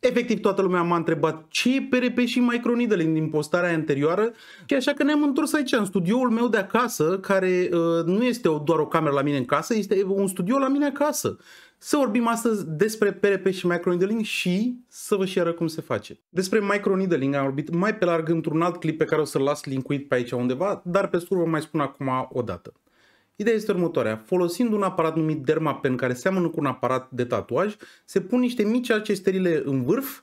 Efectiv, toată lumea m-a întrebat ce e PRP și microneedle din postarea anterioară și așa că ne-am întors aici, în studioul meu de acasă, care uh, nu este doar o cameră la mine în casă, este un studio la mine acasă. Să vorbim astăzi despre PRP și microneedling și să vă și arăt cum se face. Despre microneedling am vorbit mai pe larg într-un alt clip pe care o să-l las linkuit pe aici undeva, dar pe scurt vă mai spun acum o dată. Ideea este următoarea. Folosind un aparat numit dermapen, care seamănă cu un aparat de tatuaj, se pun niște mici acesterile în vârf,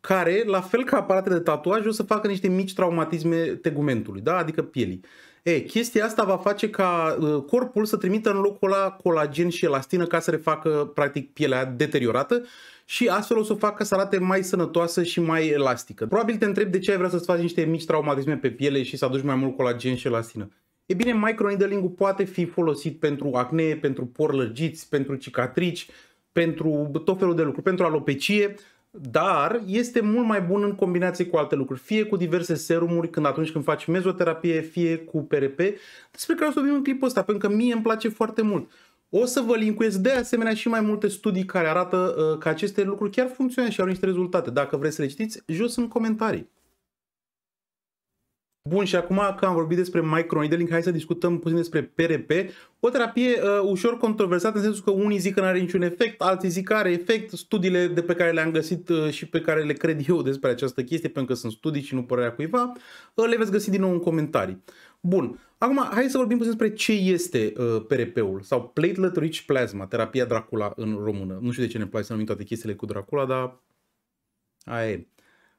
care, la fel ca aparatele de tatuaj, o să facă niște mici traumatisme tegumentului, da? adică pielii. E, chestia asta va face ca uh, corpul să trimită în locul la colagen și elastină ca să refacă practic pielea deteriorată și astfel o să o facă să arate mai sănătoasă și mai elastică. Probabil te întreb de ce ai vrea să-ți faci niște mici traumatisme pe piele și să aduci mai mult colagen și elastină. E bine, microneedling-ul poate fi folosit pentru acne, pentru por lărgiți, pentru cicatrici, pentru tot felul de lucruri, pentru alopecie, dar este mult mai bun în combinație cu alte lucruri, fie cu diverse serumuri când atunci când faci mezoterapie, fie cu PRP, despre care o să vorbim în clipul ăsta, pentru că mie îmi place foarte mult. O să vă linkuiesc de asemenea și mai multe studii care arată uh, că aceste lucruri chiar funcționează și au niște rezultate. Dacă vreți să le citiți, jos în comentarii. Bun, și acum că am vorbit despre microneedling, hai să discutăm puțin despre PRP. O terapie uh, ușor controversată în sensul că unii zic că nu are niciun efect, alții zic că are efect. Studiile de pe care le-am găsit uh, și pe care le cred eu despre această chestie, pentru că sunt studii și nu părerea cuiva, uh, le veți găsi din nou în comentarii. Bun, acum hai să vorbim puțin despre ce este uh, PRP-ul sau Platelet Rich Plasma, terapia Dracula în română. Nu știu de ce ne place să numim toate chestiile cu Dracula, dar aia e.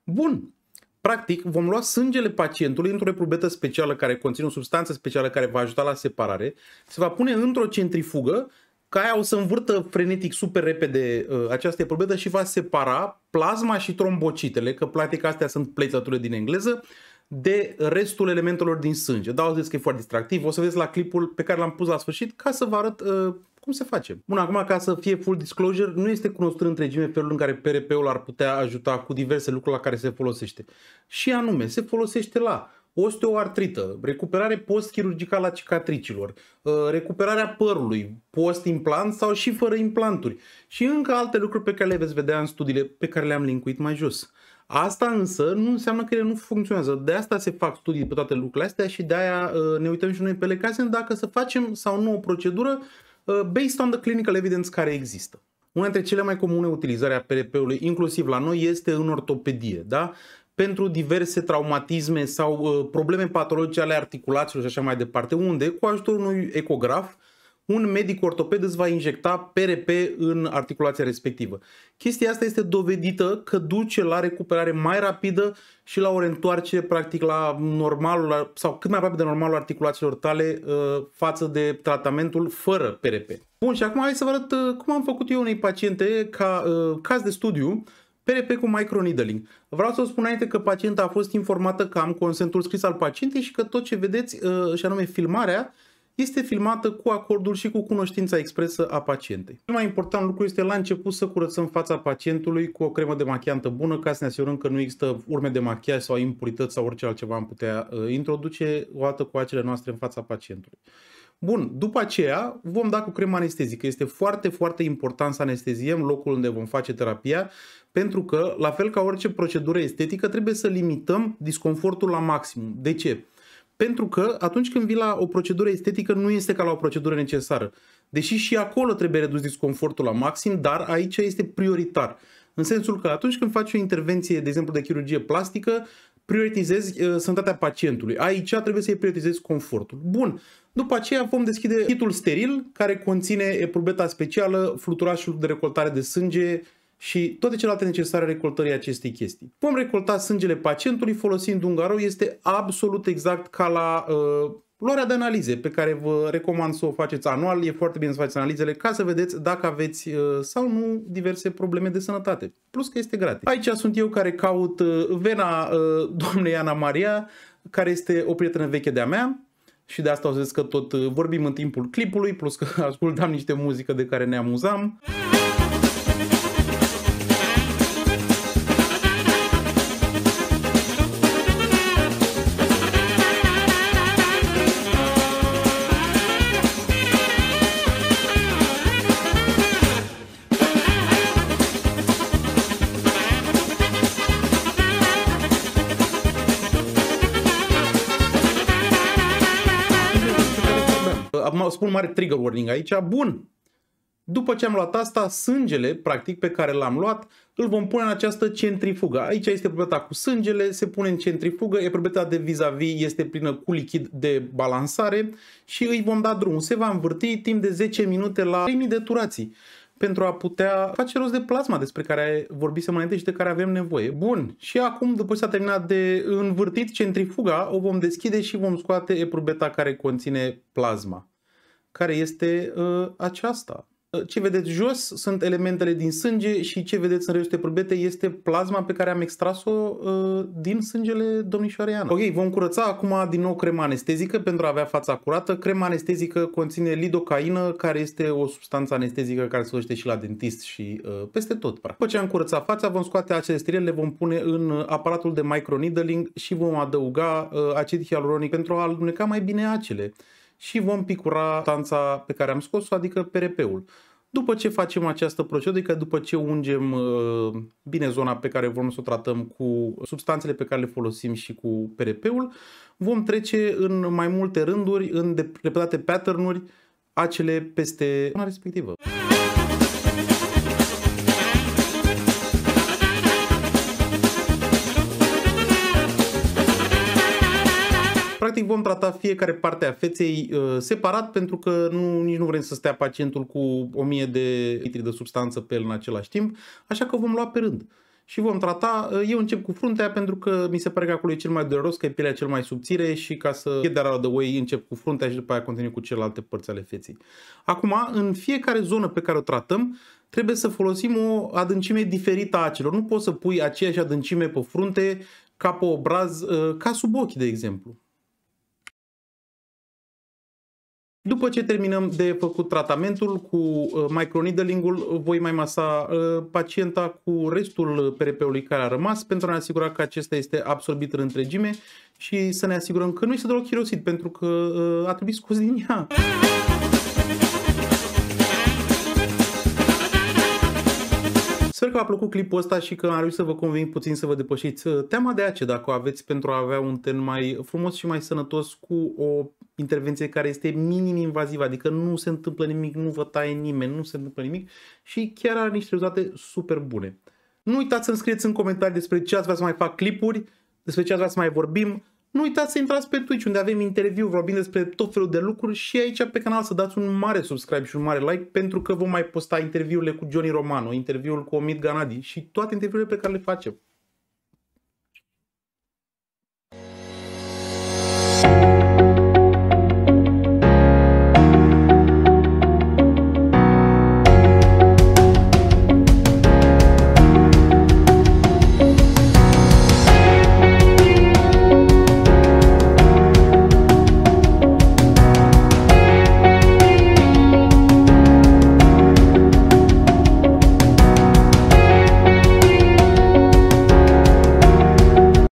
Bun, Practic, vom lua sângele pacientului într-o probetă specială care conține o substanță specială care va ajuta la separare, se va pune într-o centrifugă ca aia o să învârtă frenetic super repede uh, această probetă și va separa plasma și trombocitele, că practic astea sunt plețăturile din engleză, de restul elementelor din sânge. Da, o să că e foarte distractiv, o să vedeți la clipul pe care l-am pus la sfârșit ca să vă arăt uh, cum se face? Bun, acum ca să fie full disclosure, nu este cunoscut în întregime felul în care PRP-ul ar putea ajuta cu diverse lucruri la care se folosește. Și anume, se folosește la osteoartrită, recuperare post-chirurgicală a cicatricilor, uh, recuperarea părului, post-implant sau și fără implanturi și încă alte lucruri pe care le veți vedea în studiile pe care le-am linkuit mai jos. Asta însă nu înseamnă că ele nu funcționează. De asta se fac studii pe toate lucrurile astea și de aia uh, ne uităm și noi pe lecasem dacă să facem sau nu o procedură Uh, based on the clinical evidence care există. Una dintre cele mai comune utilizări a PRP-ului, inclusiv la noi, este în ortopedie, da? pentru diverse traumatisme sau uh, probleme patologice ale articulațiilor și așa mai departe, unde cu ajutorul unui ecograf uh, un medic ortoped îți va injecta PRP în articulația respectivă. Chestia asta este dovedită că duce la recuperare mai rapidă și la o reîntoarcere practic la normalul sau cât mai rapid de normalul articulațiilor tale uh, față de tratamentul fără PRP. Bun, și acum hai să vă arăt uh, cum am făcut eu unei paciente ca uh, caz de studiu PRP cu microneedling. Vreau să vă spun înainte că pacienta a fost informată că am consentul scris al pacientei și că tot ce vedeți, și anume filmarea, este filmată cu acordul și cu cunoștința expresă a pacientei. Cel mai important lucru este la început să curățăm fața pacientului cu o cremă de machiantă bună ca să ne asigurăm că nu există urme de machiaj sau impurități sau orice altceva am putea ă, introduce o dată cu acele noastre în fața pacientului. Bun, după aceea vom da cu crema anestezică. Este foarte, foarte important să anesteziem locul unde vom face terapia, pentru că, la fel ca orice procedură estetică, trebuie să limităm disconfortul la maximum. De ce? Pentru că atunci când vii la o procedură estetică, nu este ca la o procedură necesară. Deși și acolo trebuie redus disconfortul la maxim, dar aici este prioritar. În sensul că atunci când faci o intervenție, de exemplu, de chirurgie plastică, prioritizezi uh, sănătatea pacientului. Aici trebuie să-i prioritizezi confortul. Bun. După aceea vom deschide kitul steril care conține eprubeta specială, fluturașul de recoltare de sânge, și toate celelalte necesare recoltării acestei chestii. Vom recolta sângele pacientului folosind un garou, este absolut exact ca la uh, luarea de analize pe care vă recomand să o faceți anual, e foarte bine să faceți analizele ca să vedeți dacă aveți uh, sau nu diverse probleme de sănătate. Plus că este gratis. Aici sunt eu care caut uh, vena uh, doamnei Ana Maria, care este o prietenă veche de-a mea și de asta o să că tot vorbim în timpul clipului, plus că ascultam niște muzică de care ne amuzam. Acum spun mare trigger warning aici. Bun. După ce am luat asta, sângele, practic, pe care l-am luat, îl vom pune în această centrifugă. Aici este proprietatea cu sângele, se pune în centrifugă, e proprietatea de vis-a-vis, -vis, este plină cu lichid de balansare și îi vom da drumul. Se va învârti timp de 10 minute la 3000 de turații pentru a putea face rost de plasma despre care vorbisem înainte și de care avem nevoie. Bun, și acum, după ce s-a terminat de învârtit centrifuga, o vom deschide și vom scoate eprubeta care conține plasma, care este uh, aceasta ce vedeți jos sunt elementele din sânge și ce vedeți în restul probete este plasma pe care am extras-o uh, din sângele domnișoarei Ana. Ok, vom curăța acum din nou crema anestezică pentru a avea fața curată. Crema anestezică conține lidocaină, care este o substanță anestezică care se folosește și la dentist și uh, peste tot. După ce am curățat fața, vom scoate acele sterile, le vom pune în aparatul de microneedling și vom adăuga uh, acid hialuronic pentru a aluneca mai bine acele și vom picura tanța pe care am scos-o, adică PRP-ul. După ce facem această procedură, adică după ce ungem uh, bine zona pe care vom să o tratăm cu substanțele pe care le folosim și cu PRP-ul, vom trece în mai multe rânduri, în repetate pattern-uri, acele peste zona respectivă. vom trata fiecare parte a feței uh, separat pentru că nu, nici nu vrem să stea pacientul cu 1000 de litri de substanță pe el în același timp, așa că vom lua pe rând. Și vom trata, uh, eu încep cu fruntea pentru că mi se pare că acolo e cel mai dureros, că e pielea cel mai subțire și ca să get that out of the way încep cu fruntea și după aia continui cu celelalte părți ale feței. Acum, în fiecare zonă pe care o tratăm, trebuie să folosim o adâncime diferită a acelor. Nu poți să pui aceeași adâncime pe frunte ca pe obraz, uh, ca sub ochi, de exemplu. După ce terminăm de făcut tratamentul cu uh, microneedling-ul, voi mai masa uh, pacienta cu restul PRP-ului care a rămas pentru a ne asigura că acesta este absorbit în întregime și să ne asigurăm că nu este deloc chirosit pentru că uh, a trebuit scos din ea. Sper că v-a plăcut clipul ăsta și că am reușit să vă conving puțin să vă depășiți teama de ace dacă o aveți pentru a avea un ten mai frumos și mai sănătos cu o intervenție care este minim invazivă, adică nu se întâmplă nimic, nu vă taie nimeni, nu se întâmplă nimic și chiar are niște rezultate super bune. Nu uitați să-mi scrieți în comentarii despre ce ați vrea să mai fac clipuri, despre ce ați vrea să mai vorbim. Nu uitați să intrați pe Twitch unde avem interviu, vorbim despre tot felul de lucruri și aici pe canal să dați un mare subscribe și un mare like pentru că vom mai posta interviurile cu Johnny Romano, interviul cu Omid Ganadi și toate interviurile pe care le facem.